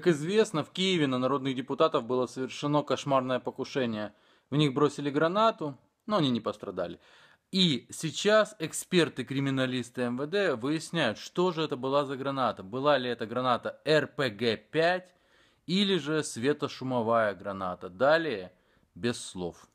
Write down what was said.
Как известно, в Киеве на народных депутатов было совершено кошмарное покушение. В них бросили гранату, но они не пострадали. И сейчас эксперты-криминалисты МВД выясняют, что же это была за граната. Была ли это граната РПГ-5 или же светошумовая граната. Далее без слов.